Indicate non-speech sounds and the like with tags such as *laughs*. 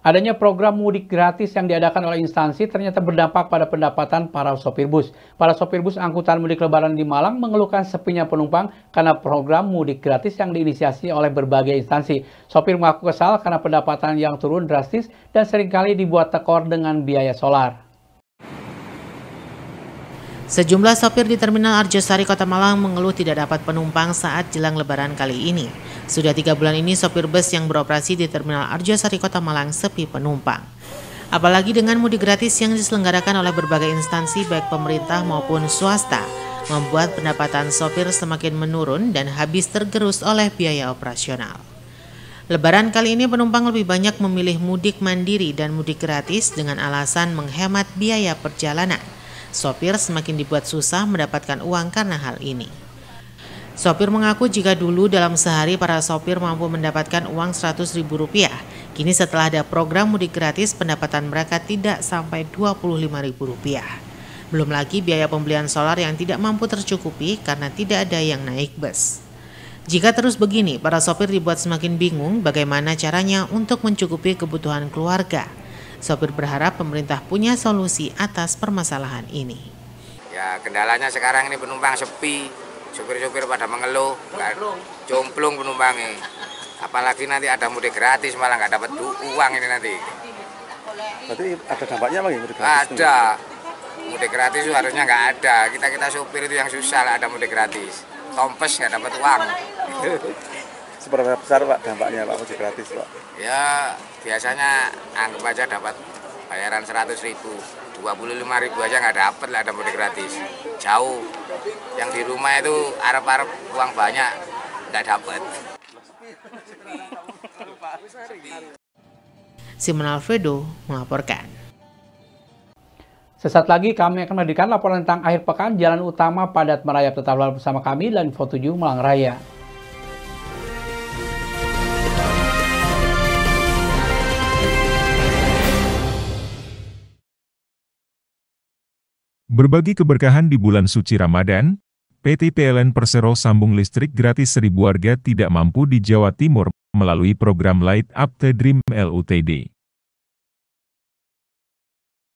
Adanya program mudik gratis yang diadakan oleh instansi ternyata berdampak pada pendapatan para sopir bus. Para sopir bus angkutan mudik lebaran di Malang mengeluhkan sepinya penumpang karena program mudik gratis yang diinisiasi oleh berbagai instansi. Sopir mengaku kesal karena pendapatan yang turun drastis dan seringkali dibuat tekor dengan biaya solar. Sejumlah sopir di Terminal Arjosari Kota Malang mengeluh tidak dapat penumpang saat jelang lebaran kali ini. Sudah tiga bulan ini sopir bus yang beroperasi di Terminal Arjosari Kota Malang sepi penumpang. Apalagi dengan mudik gratis yang diselenggarakan oleh berbagai instansi baik pemerintah maupun swasta, membuat pendapatan sopir semakin menurun dan habis tergerus oleh biaya operasional. Lebaran kali ini penumpang lebih banyak memilih mudik mandiri dan mudik gratis dengan alasan menghemat biaya perjalanan. Sopir semakin dibuat susah mendapatkan uang karena hal ini. Sopir mengaku jika dulu dalam sehari para sopir mampu mendapatkan uang Rp100.000, kini setelah ada program mudik gratis pendapatan mereka tidak sampai Rp25.000. Belum lagi biaya pembelian solar yang tidak mampu tercukupi karena tidak ada yang naik bus. Jika terus begini, para sopir dibuat semakin bingung bagaimana caranya untuk mencukupi kebutuhan keluarga. Sopir berharap pemerintah punya solusi atas permasalahan ini. Ya, kendalanya sekarang ini penumpang sepi, sopir-sopir pada mengeluh jomplung penumpangnya apalagi nanti ada mudik gratis malah nggak dapat uang ini nanti berarti ada dampaknya lagi mudik gratis ada mudik gratis itu harusnya nggak ada kita kita sopir itu yang susah lah ada mudik gratis tompes nggak dapat uang *laughs* seberapa besar pak dampaknya pak mudik gratis pak ya biasanya anggap aja dapat bayaran 100 ribu 25 ribu aja nggak dapet lah ada mudik gratis jauh yang di rumah itu arep-arep uang banyak nggak dapet Simon Alfredo melaporkan Sesaat lagi kami akan memberikan laporan tentang akhir pekan jalan utama padat merayap tetap bersama kami dan info 7 Malang Raya. Berbagi keberkahan di bulan suci Ramadan, PT PLN Persero sambung listrik gratis seribu warga tidak mampu di Jawa Timur melalui program Light Up the Dream LUTD.